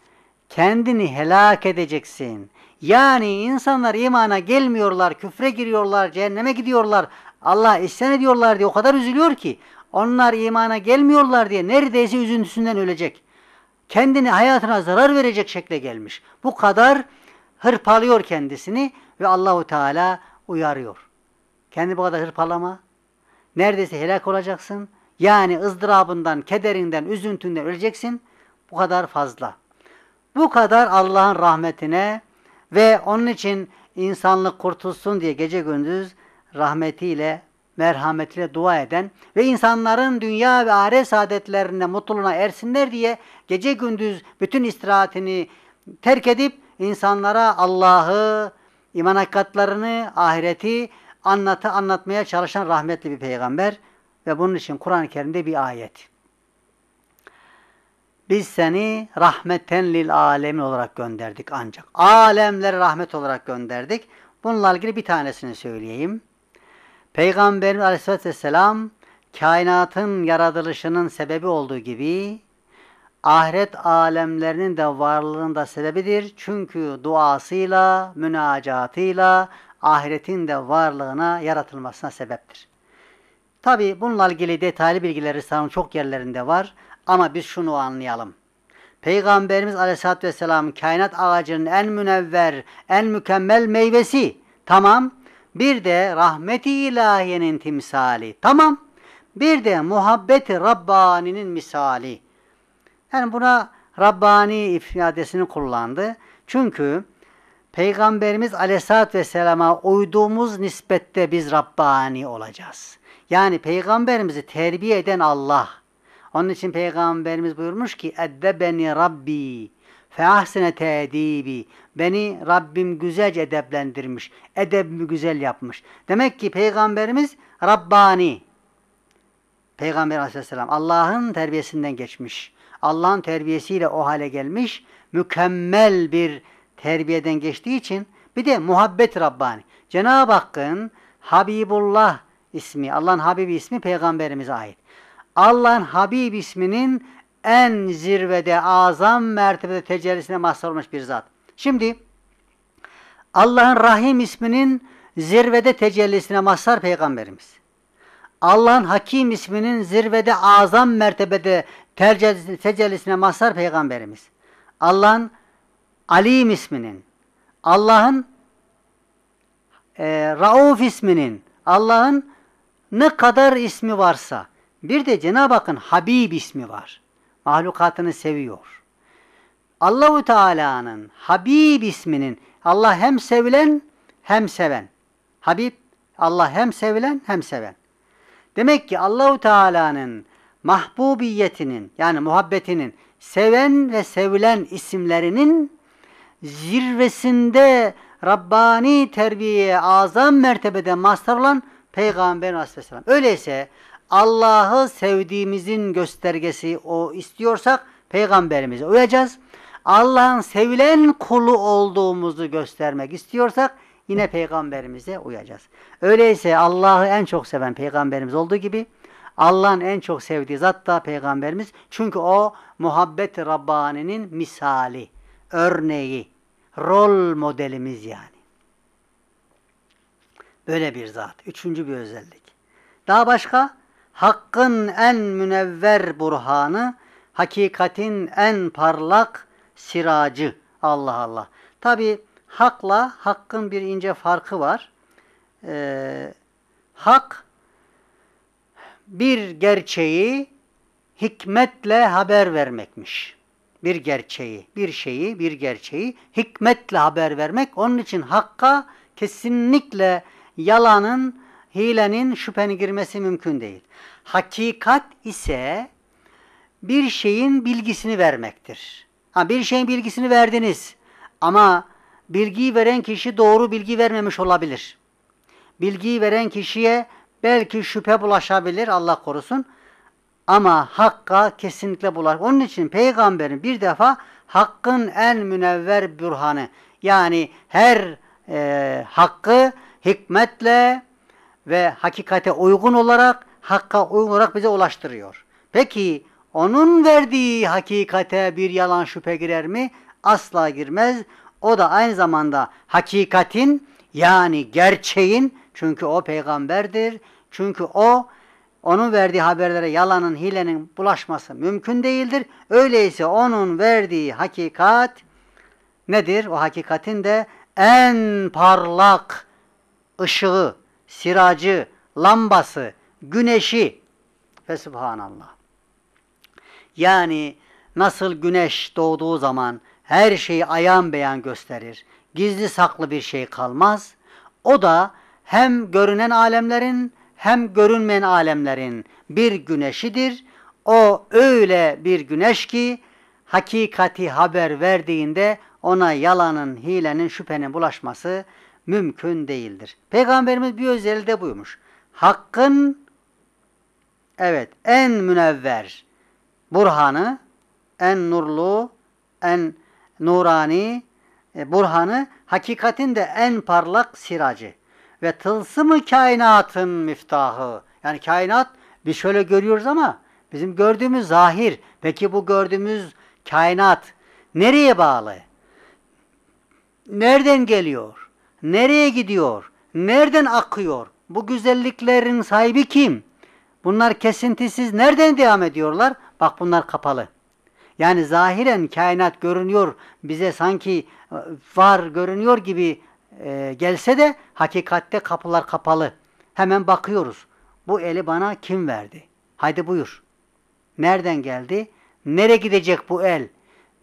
kendini helak edeceksin. Yani insanlar imana gelmiyorlar, küfre giriyorlar, cehenneme gidiyorlar. Allah isyan ediyorlar diye o kadar üzülüyor ki onlar imana gelmiyorlar diye neredeyse üzüntüsünden ölecek kendini hayatına zarar verecek şekle gelmiş. Bu kadar hırpalıyor kendisini ve Allahu Teala uyarıyor. Kendi bu kadar hırpalama. Neredeyse helak olacaksın. Yani ızdırabından, kederinden, üzüntünden öleceksin. Bu kadar fazla. Bu kadar Allah'ın rahmetine ve onun için insanlık kurtulsun diye gece gündüz rahmetiyle merhametiyle dua eden ve insanların dünya ve ahiret saadetlerine, mutluluğuna ersinler diye gece gündüz bütün istirahatini terk edip insanlara Allah'ı, iman hakikatlarını, ahireti anlatı anlatmaya çalışan rahmetli bir peygamber ve bunun için Kur'an-ı Kerim'de bir ayet. Biz seni rahmeten lil alemin olarak gönderdik ancak. Alemlere rahmet olarak gönderdik. Bununla ilgili bir tanesini söyleyeyim. Peygamberimiz Aleyhisselatü Vesselam kainatın yaratılışının sebebi olduğu gibi ahiret alemlerinin de varlığının da sebebidir. Çünkü duasıyla, münacatıyla ahiretin de varlığına yaratılmasına sebeptir. Tabi bununla ilgili detaylı bilgiler Risale'nin çok yerlerinde var ama biz şunu anlayalım. Peygamberimiz Aleyhisselatü Vesselam kainat ağacının en münevver, en mükemmel meyvesi tamam bir de rahmeti ilahiyenin timsali. Tamam. Bir de muhabbeti Rabbani'nin misali. Yani buna Rabbani ifadesini kullandı. Çünkü Peygamberimiz Aleyhisselatü Vesselam'a uyduğumuz nispette biz Rabbani olacağız. Yani Peygamberimizi terbiye eden Allah. Onun için Peygamberimiz buyurmuş ki beni Rabbi Fe ahsene tedibi. Beni Rabbim güzelce edeblendirmiş, Edebimi güzel yapmış. Demek ki Peygamberimiz Rabbani. Peygamber aleyhisselam Allah'ın terbiyesinden geçmiş. Allah'ın terbiyesiyle o hale gelmiş. Mükemmel bir terbiyeden geçtiği için bir de muhabbet Rabbani. Cenab-ı Hakk'ın Habibullah ismi, Allah'ın Habibi ismi peygamberimize ait. Allah'ın Habib isminin en zirvede, azam mertebede tecellisine mahsur olmuş bir zat. Şimdi Allah'ın Rahim isminin zirvede tecellisine mazhar peygamberimiz. Allah'ın Hakim isminin zirvede azam mertebede tecellisine mazhar peygamberimiz. Allah'ın Alim isminin, Allah'ın e, Rauf isminin, Allah'ın ne kadar ismi varsa bir de Cenab-ı Hakk'ın Habib ismi var. Mahlukatını seviyor. Allahu Teala'nın Habib isminin Allah hem sevilen hem seven. Habib Allah hem sevilen hem seven. Demek ki Allahu Teala'nın mahbubiyetinin yani muhabbetinin seven ve sevilen isimlerinin zirvesinde Rabbani terbiye azam mertebede mazhar olan Peygamber Aleyhisselam. Öyleyse Allah'ı sevdiğimizin göstergesi o istiyorsak peygamberimizi uyacağız. Allah'ın sevilen kulu olduğumuzu göstermek istiyorsak yine peygamberimize uyacağız. Öyleyse Allah'ı en çok seven peygamberimiz olduğu gibi Allah'ın en çok sevdiği zat da peygamberimiz. Çünkü o muhabbet Rabbani'nin misali, örneği, rol modelimiz yani. Böyle bir zat. Üçüncü bir özellik. Daha başka? Hakkın en münevver burhanı, hakikatin en parlak siracı. Allah Allah. Tabi hakla hakkın bir ince farkı var. Ee, hak bir gerçeği hikmetle haber vermekmiş. Bir gerçeği, bir şeyi, bir gerçeği hikmetle haber vermek. Onun için hakka kesinlikle yalanın hilenin şüphen girmesi mümkün değil. Hakikat ise bir şeyin bilgisini vermektir. Ha, bir şeyin bilgisini verdiniz ama bilgiyi veren kişi doğru bilgi vermemiş olabilir. Bilgiyi veren kişiye belki şüphe bulaşabilir Allah korusun ama hakka kesinlikle bulaşır. Onun için peygamberin bir defa hakkın en münevver bürhanı yani her e, hakkı hikmetle, ve hakikate uygun olarak, hakka uygun olarak bize ulaştırıyor. Peki onun verdiği hakikate bir yalan şüphe girer mi? Asla girmez. O da aynı zamanda hakikatin yani gerçeğin çünkü o peygamberdir. Çünkü o onun verdiği haberlere yalanın, hilenin bulaşması mümkün değildir. Öyleyse onun verdiği hakikat nedir? O hakikatin de en parlak ışığı, siracı, lambası, güneşi ve subhanallah. Yani nasıl güneş doğduğu zaman her şeyi ayan beyan gösterir. Gizli saklı bir şey kalmaz. O da hem görünen alemlerin hem görünmeyen alemlerin bir güneşidir. O öyle bir güneş ki hakikati haber verdiğinde ona yalanın, hilenin, şüphenin bulaşması mümkün değildir. Peygamberimiz bir özelliği de buymuş. Hakkın evet en münevver burhanı, en nurlu, en nurani e, burhanı, hakikatin de en parlak siracı ve tılsımı kainatın miftahı. Yani kainat biz şöyle görüyoruz ama bizim gördüğümüz zahir. Peki bu gördüğümüz kainat nereye bağlı? Nereden geliyor? Nereye gidiyor? Nereden akıyor? Bu güzelliklerin sahibi kim? Bunlar kesintisiz nereden devam ediyorlar? Bak bunlar kapalı. Yani zahiren kainat görünüyor bize sanki e, var görünüyor gibi e, gelse de hakikatte kapılar kapalı. Hemen bakıyoruz. Bu eli bana kim verdi? Haydi buyur. Nereden geldi? Nereye gidecek bu el?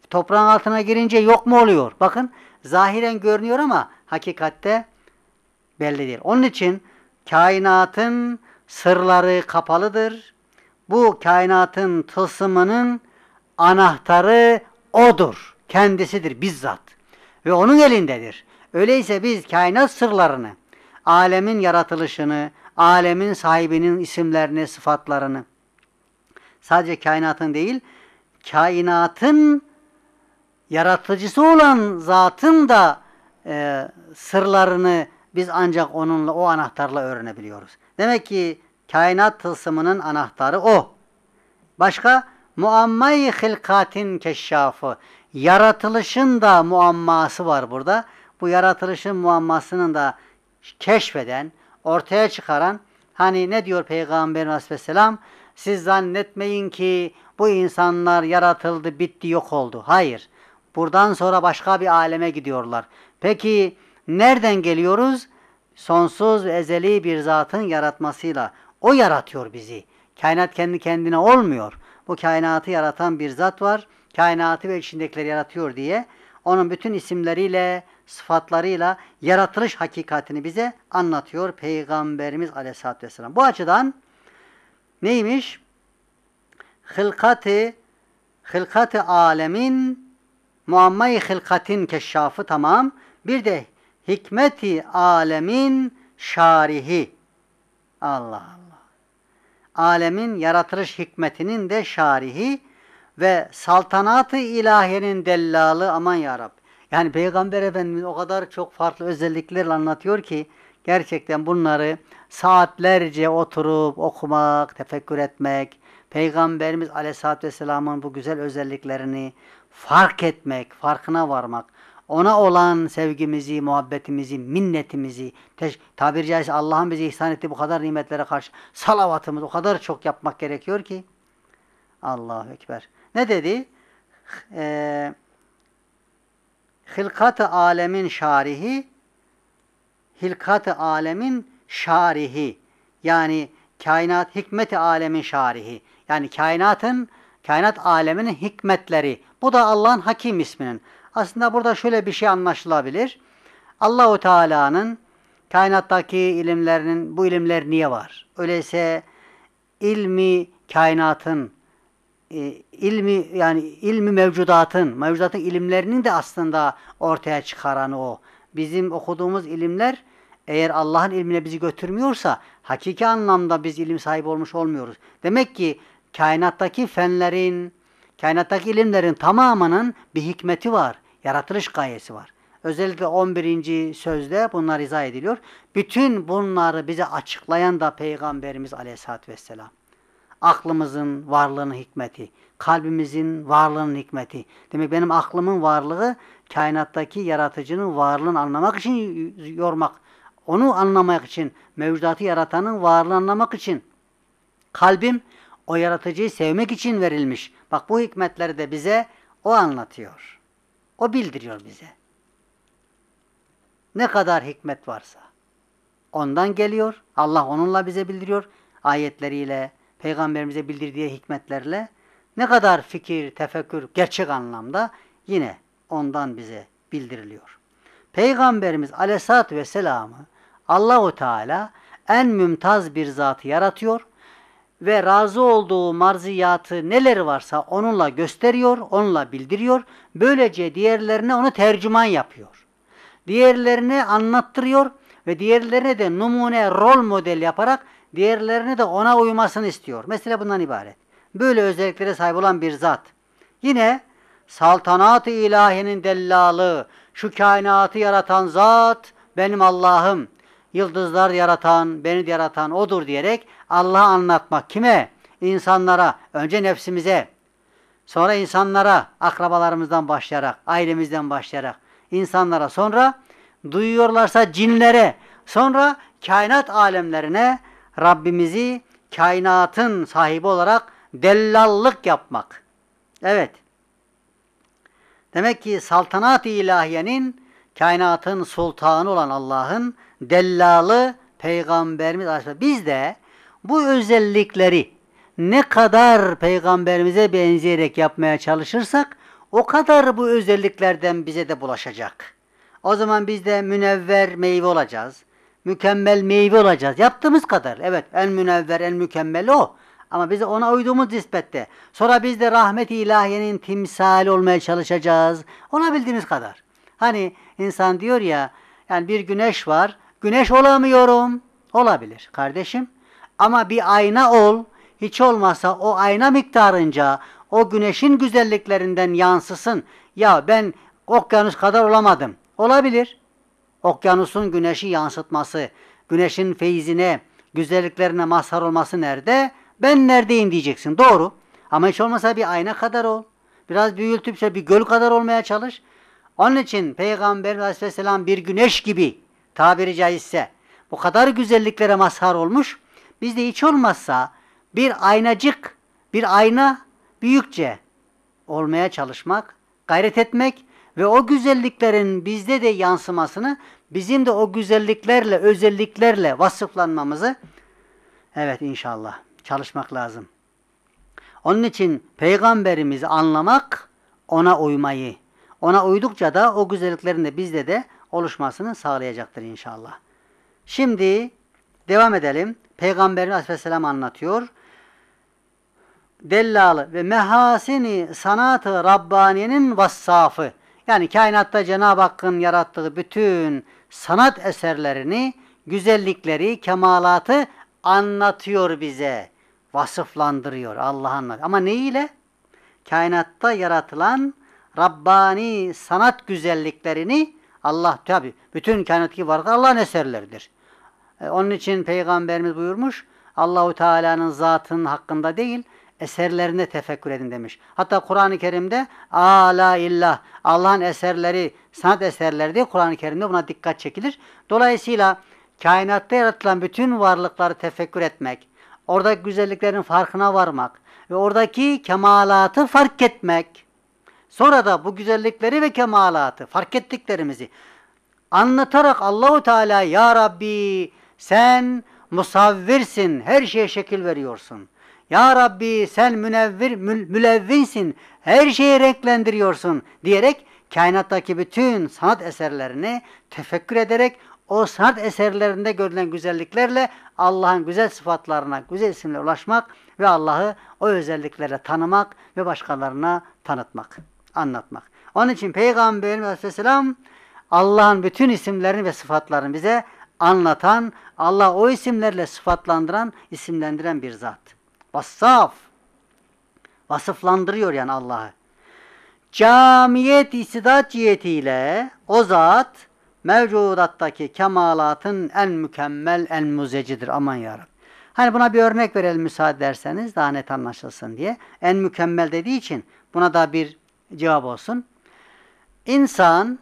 Toprağın altına girince yok mu oluyor? Bakın zahiren görünüyor ama hakikatte belli değil. Onun için kainatın sırları kapalıdır. Bu kainatın tılsımının anahtarı odur. Kendisidir bizzat. Ve onun elindedir. Öyleyse biz kainat sırlarını, alemin yaratılışını, alemin sahibinin isimlerini, sıfatlarını sadece kainatın değil, kainatın yaratıcısı olan zatın da e, sırlarını biz ancak onunla, o anahtarla öğrenebiliyoruz. Demek ki kainat tılsımının anahtarı o. Başka? muamma'yı hilkatin keşşafı. Yaratılışın da muamması var burada. Bu yaratılışın muammasının da keşfeden, ortaya çıkaran, hani ne diyor Peygamber Aleyhisselam? Siz zannetmeyin ki bu insanlar yaratıldı, bitti, yok oldu. Hayır. Buradan sonra başka bir aleme gidiyorlar. Peki nereden geliyoruz? Sonsuz ve ezeli bir zatın yaratmasıyla. O yaratıyor bizi. Kainat kendi kendine olmuyor. Bu kainatı yaratan bir zat var. Kainatı ve içindekileri yaratıyor diye onun bütün isimleriyle, sıfatlarıyla yaratılış hakikatini bize anlatıyor Peygamberimiz Aleyhisselatü Vesselam. Bu açıdan neymiş? Hılkati, hılkati alemin muammay hılkatin keşşafı tamam. Bir de hikmeti alemin şarihi. Allah Allah. Alemin yaratılış hikmetinin de şarihi ve saltanatı ilahinin dellalı aman yarab Yani Peygamber Efendimiz o kadar çok farklı özelliklerle anlatıyor ki gerçekten bunları saatlerce oturup okumak, tefekkür etmek, Peygamberimiz Aleyhisselatü Vesselam'ın bu güzel özelliklerini, fark etmek, farkına varmak, ona olan sevgimizi, muhabbetimizi, minnetimizi, tabiri caizse Allah'ın bize ihsan ettiği bu kadar nimetlere karşı salavatımız o kadar çok yapmak gerekiyor ki. Allahu Ekber. Ne dedi? Ee, Hilkat-ı alemin şarihi, hilkat-ı alemin şarihi. Yani kainat hikmet-i alemin şarihi. Yani kainatın Kainat aleminin hikmetleri. Bu da Allah'ın Hakim isminin. Aslında burada şöyle bir şey anlaşılabilir. Allahu Teala'nın kainattaki ilimlerinin bu ilimler niye var? Öyleyse ilmi kainatın e, ilmi yani ilmi mevcudatın, mevcudatın ilimlerinin de aslında ortaya çıkaran o. Bizim okuduğumuz ilimler eğer Allah'ın ilmine bizi götürmüyorsa hakiki anlamda biz ilim sahibi olmuş olmuyoruz. Demek ki kainattaki fenlerin, kainattaki ilimlerin tamamının bir hikmeti var. Yaratılış gayesi var. Özellikle 11. sözde bunlar izah ediliyor. Bütün bunları bize açıklayan da Peygamberimiz Aleyhisselatü Vesselam. Aklımızın varlığının hikmeti, kalbimizin varlığının hikmeti. Demek benim aklımın varlığı kainattaki yaratıcının varlığını anlamak için yormak. Onu anlamak için, mevcudatı yaratanın varlığını anlamak için. Kalbim o yaratıcıyı sevmek için verilmiş. Bak bu hikmetleri de bize o anlatıyor. O bildiriyor bize. Ne kadar hikmet varsa ondan geliyor. Allah onunla bize bildiriyor. Ayetleriyle, peygamberimize bildirdiği hikmetlerle ne kadar fikir, tefekkür gerçek anlamda yine ondan bize bildiriliyor. Peygamberimiz Aleyhisselatü Vesselam'ı Allahu Teala en mümtaz bir zatı yaratıyor ve razı olduğu marziyatı neleri varsa onunla gösteriyor, onunla bildiriyor. Böylece diğerlerine onu tercüman yapıyor. Diğerlerine anlattırıyor ve diğerlerine de numune, rol model yaparak diğerlerine de ona uymasını istiyor. Mesela bundan ibaret. Böyle özelliklere sahip olan bir zat. Yine saltanat-ı ilahinin dellalı, şu kainatı yaratan zat benim Allah'ım yıldızlar yaratan, beni yaratan odur diyerek Allah'ı anlatmak kime? İnsanlara, önce nefsimize, sonra insanlara, akrabalarımızdan başlayarak, ailemizden başlayarak insanlara, sonra duyuyorlarsa cinlere, sonra kainat alemlerine Rabbimizi kainatın sahibi olarak dellallık yapmak. Evet. Demek ki saltanat-ı ilahiyenin kainatın sultanı olan Allah'ın dellalı peygamberimiz Aleyhisselam. Biz de bu özellikleri ne kadar peygamberimize benzeyerek yapmaya çalışırsak o kadar bu özelliklerden bize de bulaşacak. O zaman biz de münevver meyve olacağız. Mükemmel meyve olacağız. Yaptığımız kadar. Evet en münevver en mükemmel o. Ama bize ona uyduğumuz nispette. Sonra biz de rahmet ilahiyenin timsali olmaya çalışacağız. Ona bildiğimiz kadar. Hani İnsan diyor ya yani bir güneş var. Güneş olamıyorum. Olabilir kardeşim. Ama bir ayna ol. Hiç olmasa o ayna miktarınca o güneşin güzelliklerinden yansısın. Ya ben okyanus kadar olamadım. Olabilir. Okyanusun güneşi yansıtması, güneşin feyzine, güzelliklerine mazhar olması nerede? Ben neredeyim diyeceksin. Doğru. Ama hiç olmasa bir ayna kadar ol. Biraz büyültüp bir göl kadar olmaya çalış. Onun için Peygamber aleyhisselam bir güneş gibi tabiri caizse bu kadar güzelliklere mazhar olmuş. Bizde hiç olmazsa bir aynacık, bir ayna büyükçe olmaya çalışmak, gayret etmek ve o güzelliklerin bizde de yansımasını, bizim de o güzelliklerle, özelliklerle vasıflanmamızı evet inşallah çalışmak lazım. Onun için peygamberimizi anlamak, ona uymayı ona uydukça da o güzelliklerin de bizde de oluşmasını sağlayacaktır inşallah. Şimdi devam edelim. Peygamberimiz Aleyhisselam anlatıyor. Dellalı ve mehasini sanatı Rabbani'nin vassafı. Yani kainatta Cenab-ı Hakk'ın yarattığı bütün sanat eserlerini, güzellikleri, kemalatı anlatıyor bize. Vasıflandırıyor Allah'ın. Ama neyle? Kainatta yaratılan Rabbani sanat güzelliklerini Allah tabi bütün kainattaki varlık Allah'ın eserleridir. E, onun için Peygamberimiz buyurmuş Allahu Teala'nın zatının hakkında değil eserlerine tefekkür edin demiş. Hatta Kur'an-ı Kerim'de ala illa Allah'ın eserleri sanat eserleri diye Kur'an-ı Kerim'de buna dikkat çekilir. Dolayısıyla kainatta yaratılan bütün varlıkları tefekkür etmek, oradaki güzelliklerin farkına varmak ve oradaki kemalatı fark etmek Sonra da bu güzellikleri ve kemalatı, fark ettiklerimizi anlatarak Allahu Teala ya Rabbi sen musavvirsin, her şeye şekil veriyorsun. Ya Rabbi sen münevvir, mülevvinsin, her şeyi renklendiriyorsun diyerek kainattaki bütün sanat eserlerini tefekkür ederek o sanat eserlerinde görülen güzelliklerle Allah'ın güzel sıfatlarına, güzel isimle ulaşmak ve Allah'ı o özelliklere tanımak ve başkalarına tanıtmak anlatmak. Onun için Peygamberimiz Aleyhisselam Allah'ın bütün isimlerini ve sıfatlarını bize anlatan, Allah o isimlerle sıfatlandıran, isimlendiren bir zat. Vassaf. Vasıflandırıyor yani Allah'ı. Camiyet istidat cihetiyle o zat mevcudattaki kemalatın en mükemmel, en muzecidir. Aman yarabbim. Hani buna bir örnek verelim müsaade ederseniz daha net anlaşılsın diye. En mükemmel dediği için buna da bir cevap olsun. İnsan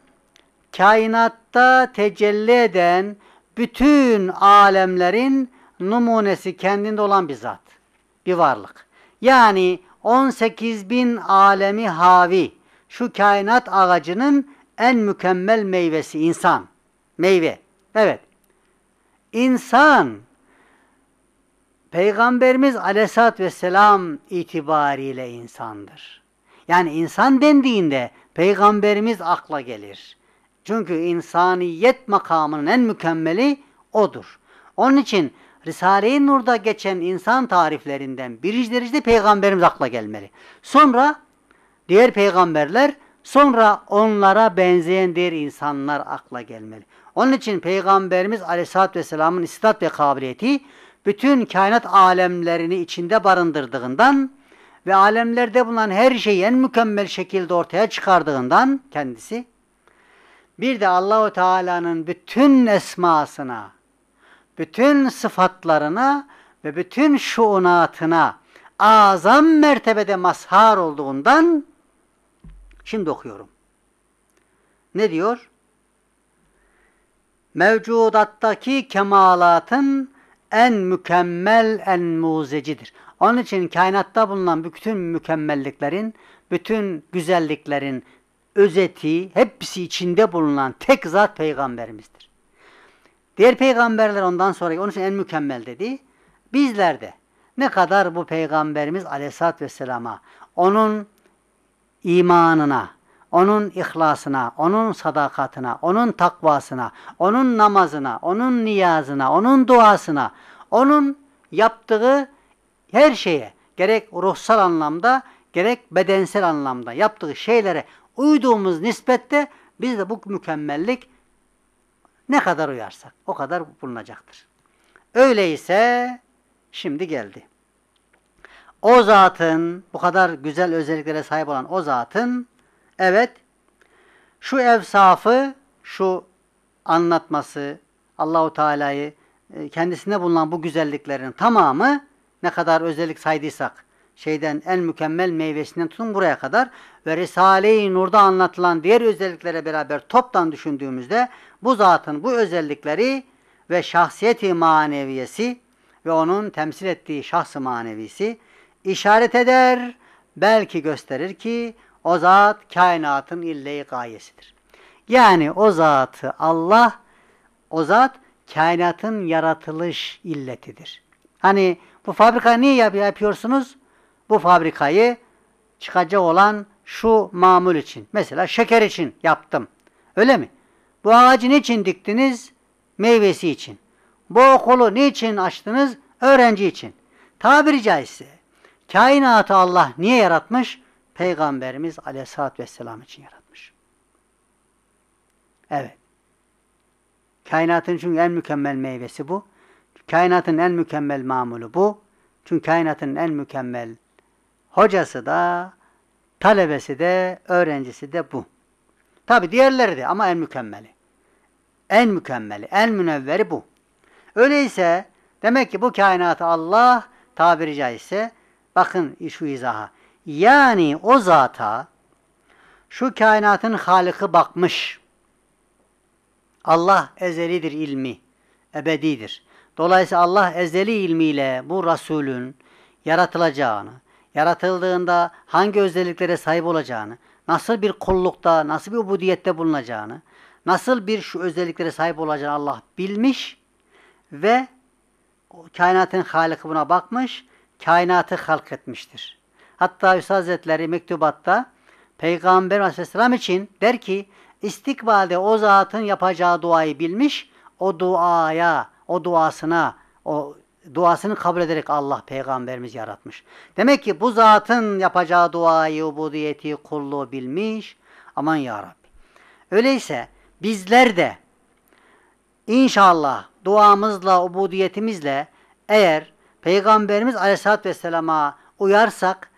kainatta tecelli eden bütün alemlerin numunesi kendinde olan bir zat, bir varlık. Yani 18 bin alemi havi, şu kainat ağacının en mükemmel meyvesi insan. Meyve. Evet. İnsan Peygamberimiz aleyhissalatü vesselam itibariyle insandır. Yani insan dendiğinde peygamberimiz akla gelir. Çünkü insaniyet makamının en mükemmeli odur. Onun için Risale-i Nur'da geçen insan tariflerinden birinci derecede peygamberimiz akla gelmeli. Sonra diğer peygamberler, sonra onlara benzeyen diğer insanlar akla gelmeli. Onun için Peygamberimiz Aleyhisselatü Vesselam'ın istat ve kabiliyeti bütün kainat alemlerini içinde barındırdığından ve alemlerde bulunan her şeyi en mükemmel şekilde ortaya çıkardığından kendisi bir de Allahu Teala'nın bütün esmasına, bütün sıfatlarına ve bütün şuunatına azam mertebede mazhar olduğundan şimdi okuyorum. Ne diyor? Mevcudattaki kemalatın en mükemmel, en muzecidir. Onun için kainatta bulunan bütün mükemmelliklerin, bütün güzelliklerin özeti, hepsi içinde bulunan tek zat peygamberimizdir. Diğer peygamberler ondan sonra onun için en mükemmel dedi. Bizler de ne kadar bu peygamberimiz aleyhissalatü vesselama, onun imanına, onun ihlasına, onun sadakatına, onun takvasına, onun namazına, onun niyazına, onun duasına, onun yaptığı her şeye gerek ruhsal anlamda gerek bedensel anlamda yaptığı şeylere uyduğumuz nispette biz de bu mükemmellik ne kadar uyarsak o kadar bulunacaktır. Öyleyse şimdi geldi. O zatın bu kadar güzel özelliklere sahip olan o zatın evet şu evsafı şu anlatması Allahu Teala'yı e, kendisinde bulunan bu güzelliklerin tamamı ne kadar özellik saydıysak şeyden en mükemmel meyvesinden tutun buraya kadar ve Risale-i Nur'da anlatılan diğer özelliklere beraber toptan düşündüğümüzde bu zatın bu özellikleri ve şahsiyeti maneviyesi ve onun temsil ettiği şahsı manevisi işaret eder, belki gösterir ki o zat kainatın ille gayesidir. Yani o zatı Allah, o zat kainatın yaratılış illetidir. Hani bu fabrika niye yapıyorsunuz? Bu fabrikayı çıkacak olan şu mamul için. Mesela şeker için yaptım. Öyle mi? Bu ağacı niçin diktiniz? Meyvesi için. Bu okulu niçin açtınız? Öğrenci için. Tabiri caizse kainatı Allah niye yaratmış? Peygamberimiz aleyhissalatü vesselam için yaratmış. Evet. Kainatın çünkü en mükemmel meyvesi bu. Kainatın en mükemmel mamulu bu. Çünkü kainatın en mükemmel hocası da, talebesi de, öğrencisi de bu. Tabi diğerleri de ama en mükemmeli. En mükemmeli, en münevveri bu. Öyleyse demek ki bu kainatı Allah tabiri caizse bakın şu izaha. Yani o zata şu kainatın halıkı bakmış. Allah ezelidir ilmi, ebedidir. Dolayısıyla Allah ezeli ilmiyle bu Resulün yaratılacağını, yaratıldığında hangi özelliklere sahip olacağını, nasıl bir kullukta, nasıl bir ubudiyette bulunacağını, nasıl bir şu özelliklere sahip olacağını Allah bilmiş ve kainatın Halık'ı buna bakmış, kainatı halk etmiştir. Hatta Hüsnü Hazretleri mektubatta Peygamber Aleyhisselam için der ki, istikbalde o zatın yapacağı duayı bilmiş, o duaya o duasına, o duasını kabul ederek Allah peygamberimiz yaratmış. Demek ki bu zatın yapacağı duayı, ubudiyeti, kulluğu bilmiş. Aman ya Rabbi. Öyleyse bizler de inşallah duamızla, ubudiyetimizle eğer Peygamberimiz Aleyhisselatü Vesselam'a uyarsak,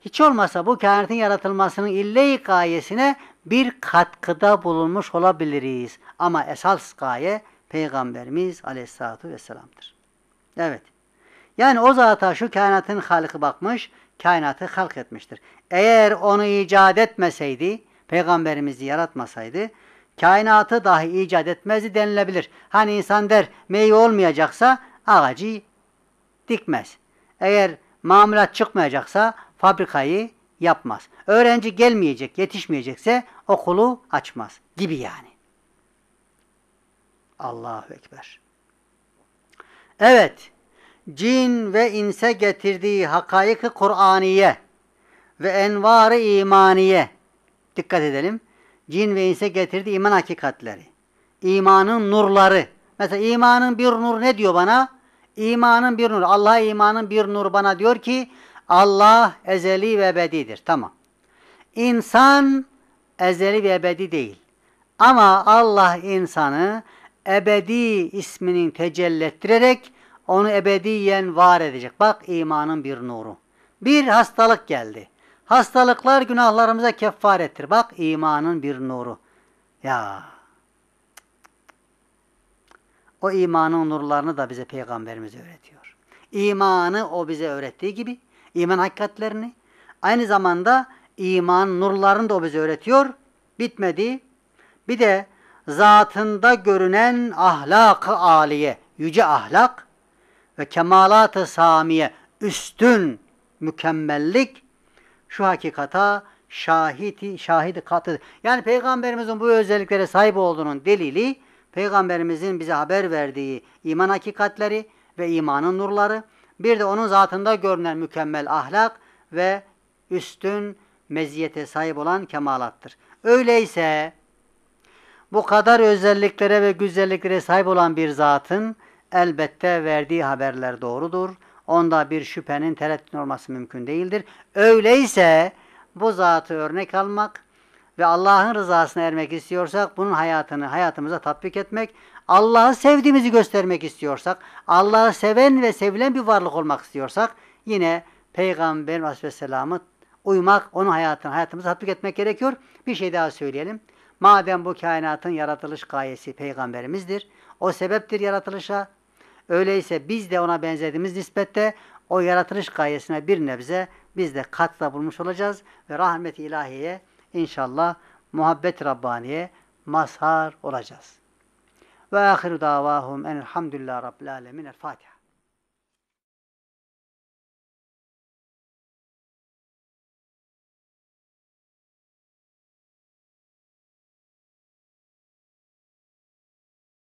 hiç olmasa bu kainatın yaratılmasının ille gayesine bir katkıda bulunmuş olabiliriz. Ama esas gaye Peygamberimiz aleyhissalatu vesselam'dır. Evet. Yani o zata şu kainatın halkı bakmış, kainatı halk etmiştir. Eğer onu icat etmeseydi, peygamberimizi yaratmasaydı, kainatı dahi icat etmezdi denilebilir. Hani insan der meyve olmayacaksa ağacı dikmez. Eğer mamulat çıkmayacaksa fabrikayı yapmaz. Öğrenci gelmeyecek, yetişmeyecekse okulu açmaz gibi yani. Allahu Ekber. Evet, cin ve inse getirdiği hakayık-ı Kur'aniye ve envar-ı imaniye, dikkat edelim, cin ve inse getirdiği iman hakikatleri, imanın nurları, mesela imanın bir nur ne diyor bana? İmanın bir nur, Allah imanın bir nur bana diyor ki, Allah ezeli ve ebedidir, tamam. İnsan ezeli ve ebedi değil. Ama Allah insanı ebedi isminin tecelli ettirerek onu ebediyen var edecek. Bak imanın bir nuru. Bir hastalık geldi. Hastalıklar günahlarımıza kefarettir. Bak imanın bir nuru. Ya. O imanın nurlarını da bize peygamberimiz öğretiyor. İmanı o bize öğrettiği gibi iman hakikatlerini aynı zamanda iman nurlarını da o bize öğretiyor. Bitmedi. Bir de zatında görünen ahlak-ı aliye, yüce ahlak ve kemalat-ı samiye, üstün mükemmellik şu hakikata şahidi, şahidi katı. Yani Peygamberimizin bu özelliklere sahip olduğunun delili Peygamberimizin bize haber verdiği iman hakikatleri ve imanın nurları, bir de onun zatında görünen mükemmel ahlak ve üstün meziyete sahip olan kemalattır. Öyleyse bu kadar özelliklere ve güzelliklere sahip olan bir zatın elbette verdiği haberler doğrudur. Onda bir şüphenin tereddüt olması mümkün değildir. Öyleyse bu zatı örnek almak ve Allah'ın rızasına ermek istiyorsak bunun hayatını hayatımıza tatbik etmek, Allah'ı sevdiğimizi göstermek istiyorsak, Allah'ı seven ve sevilen bir varlık olmak istiyorsak yine Peygamber Aleyhisselam'ı uymak, onun hayatını hayatımıza tatbik etmek gerekiyor. Bir şey daha söyleyelim. Madem bu kainatın yaratılış gayesi peygamberimizdir, o sebeptir yaratılışa. Öyleyse biz de ona benzediğimiz nispette o yaratılış gayesine bir nebze biz de katla bulmuş olacağız ve rahmet-i ilahiye inşallah muhabbet Rabbaniye mazhar olacağız. Ve ahiru davahum enelhamdülillah rabbil alemin. El Fatiha.